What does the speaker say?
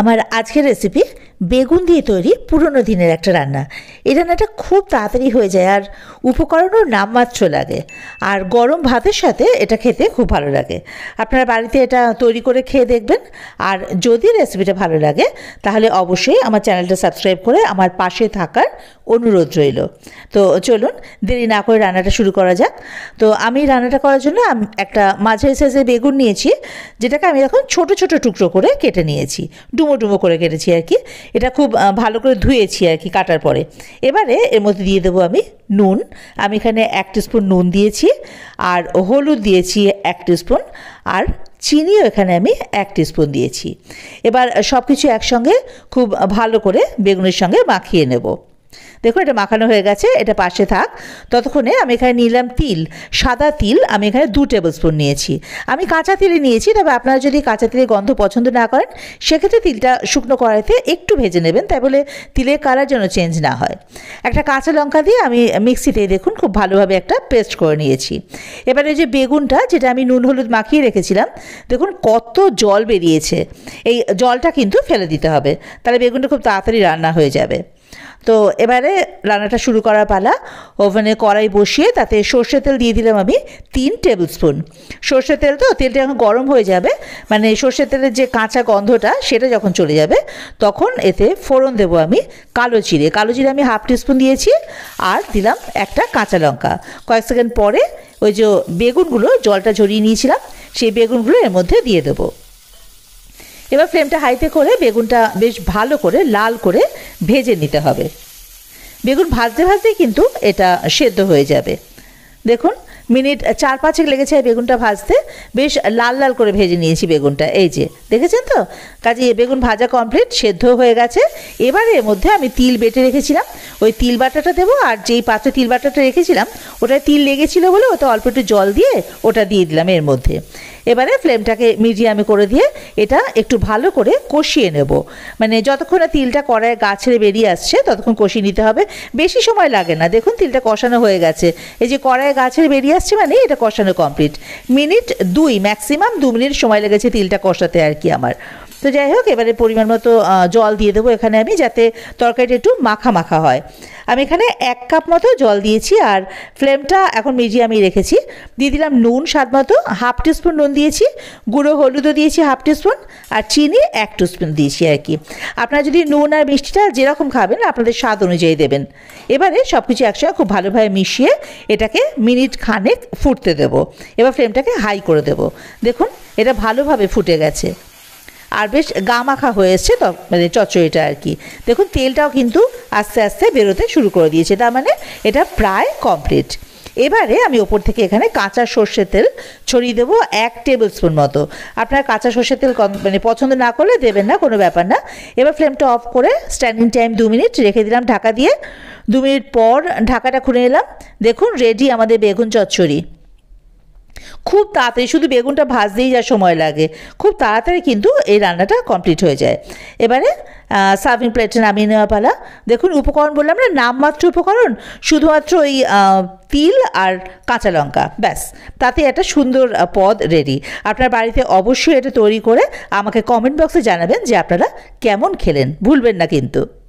আমার আজকের রেসিপি বেগুন দিয়ে তৈরি পুরনো দিনের একটা রান্না এই রান্নাটা খুব তাড়াতাড়ি হয়ে যায় আর উপকরণও নামমাত্র লাগে আর গরম ভাতের সাথে এটা খেতে খুব ভালো লাগে আপনারা বাড়িতে এটা তৈরি করে খেয়ে দেখবেন আর যদি রেসিপিটা ভালো লাগে তাহলে অবশ্যই আমার চ্যানেলটা সাবস্ক্রাইব করে আমার পাশে থাকার অনুরোধ রইল তো চলুন দেরি না করে রান্নাটা শুরু করা যাক তো আমি রান্নাটা করার জন্য একটা মাঝারি সাইজের বেগুন নিয়েছি যেটাকে আমি এখন ছোট ছোট টুকরো করে কেটে নিয়েছি ডুমো ডুমো করে কেটেছি আর কি এটা খুব ভালো করে ধুয়েছি আর কি কাটার পরে এবারে এর মধ্যে দিয়ে দেবো আমি নুন আমি এখানে এক স্পুন নুন দিয়েছি আর হলুদ দিয়েছি এক স্পুন আর চিনিও এখানে আমি এক স্পুন দিয়েছি এবার সব কিছু একসঙ্গে খুব ভালো করে বেগুনের সঙ্গে মাখিয়ে নেব দেখুন এটা মাখানো হয়ে গেছে এটা পাশে থাক ততক্ষণে আমি এখানে নিলাম তিল সাদা তিল আমি এখানে দু টেবিল স্পুন নিয়েছি আমি কাঁচা তিলে নিয়েছি তবে আপনারা যদি কাঁচা তিলের গন্ধ পছন্দ না করেন সেক্ষেত্রে তিলটা শুকনো কড়াইতে একটু ভেজে নেবেন তাই বলে তিলের কালার যেন চেঞ্জ না হয় একটা কাঁচা লঙ্কা দিয়ে আমি মিক্সিতে দেখুন খুব ভালোভাবে একটা পেস্ট করে নিয়েছি এবারে যে বেগুনটা যেটা আমি নুন হলুদ মাখিয়ে রেখেছিলাম দেখুন কত জল বেরিয়েছে এই জলটা কিন্তু ফেলে দিতে হবে তাহলে বেগুনটা খুব তাড়াতাড়ি রান্না হয়ে যাবে তো এবারে রান্নাটা শুরু করার পালা ওভেনে কড়াই বসিয়ে তাতে সর্ষে তেল দিয়ে দিলাম আমি তিন টেবিল স্পুন সর্ষে তেল তো তেলটা যখন গরম হয়ে যাবে মানে সর্ষের তেলের যে কাঁচা গন্ধটা সেটা যখন চলে যাবে তখন এতে ফোড়ন দেবো আমি কালো চিড়ে কালো চিড়ে আমি হাফ টিস্পুন দিয়েছি আর দিলাম একটা কাঁচা লঙ্কা কয়েক সেকেন্ড পরে ওই যে বেগুনগুলো জলটা ঝরিয়ে নিয়েছিলাম সেই বেগুনগুলো এর মধ্যে দিয়ে দেবো এবার ফ্লেমটা হাইতে করে বেগুনটা বেশ ভালো করে লাল করে ভেজে নিতে হবে বেগুন ভাজতে ভাজতেই কিন্তু এটা সেদ্ধ হয়ে যাবে দেখুন মিনিট চার পাঁচেক লেগেছে বেগুনটা ভাজতে বেশ লাল লাল করে ভেজে নিয়েছি বেগুনটা এই যে দেখেছেন তো কাজে বেগুন ভাজা কমপ্লিট সেদ্ধ হয়ে গেছে এবারে এর মধ্যে আমি তিল বেটে রেখেছিলাম ওই তিল বাটাটা দেবো আর যেই পাত্রে তিল বাটাটা রেখেছিলাম ওটা তিল লেগেছিলো বলে ওটা অল্প একটু জল দিয়ে ওটা দিয়ে দিলাম এর মধ্যে এবারে ফ্লেমটাকে মিডিয়ামে করে দিয়ে এটা একটু ভালো করে কষিয়ে নেব মানে যতক্ষণ না তিলটা কড়ায় গা ছেড়ে বেরিয়ে আসছে ততক্ষণ কষিয়ে নিতে হবে বেশি সময় লাগে না দেখুন তিলটা কষানো হয়ে গেছে এই যে কড়ায় গা ছেড়ে বেরিয়ে আসছে মানে এটা কষানো কমপ্লিট মিনিট দুই ম্যাক্সিমাম দু মিনিট সময় লেগেছে তিলটা কষাতে আর কি আমার তো যাই হোক এবারে পরিমাণ মতো জল দিয়ে দেবো এখানে আমি যাতে তরকারিটা একটু মাখা মাখা হয় আমি এখানে এক কাপ মতো জল দিয়েছি আর ফ্লেমটা এখন আমি রেখেছি দিয়ে দিলাম নুন স্বাদ মতো হাফ টিস্পুন নুন দিয়েছি গুঁড়ো হলুদও দিয়েছি হাফ টিস্পুন আর চিনি এক টিস্পুন দিয়েছি আর কি আপনারা যদি নুন আর মিষ্টিটা যেরকম খাবেন আপনাদের স্বাদ অনুযায়ী দেবেন এবারে সব কিছু একসঙ্গে খুব ভালোভাবে মিশিয়ে এটাকে মিনিট খানেক ফুটতে দেবো এবার ফ্লেমটাকে হাই করে দেবো দেখুন এটা ভালোভাবে ফুটে গেছে আর বেশ গা মাখা হয়েছে মানে চচ্চড়িটা আর কি দেখুন তেলটাও কিন্তু আস্তে আস্তে বেরোতে শুরু করে দিয়েছে তার মানে এটা প্রায় কমপ্লিট এবারে আমি ওপর থেকে এখানে কাঁচা সর্ষের তেল ছড়িয়ে দেবো এক টেবিল স্পুন মতো আপনার কাঁচা সর্ষের তেল মানে পছন্দ না করলে দেবেন না কোনো ব্যাপার না এবার ফ্লেমটা অফ করে স্ট্যান্ডিং টাইম দু মিনিট রেখে দিলাম ঢাকা দিয়ে দু মিনিট পর ঢাকাটা খুলে নিলাম দেখুন রেডি আমাদের বেগুন চচ্চড়ি খুব তাড়াতাড়ি শুধু বেগুনটা ভাজতেই যা সময় লাগে খুব তাড়াতাড়ি কিন্তু এই রান্নাটা কমপ্লিট হয়ে যায় এবারে সার্ভিং প্লেটে নামিয়ে নেওয়া পালা দেখুন উপকরণ বললাম না নামমাত্র উপকরণ শুধুমাত্র ওই তিল আর কাঁচা লঙ্কা ব্যাস তাতে একটা সুন্দর পদ রেডি আপনার বাড়িতে অবশ্যই এটা তৈরি করে আমাকে কমেন্ট বক্সে জানাবেন যে আপনারা কেমন খেলেন ভুলবেন না কিন্তু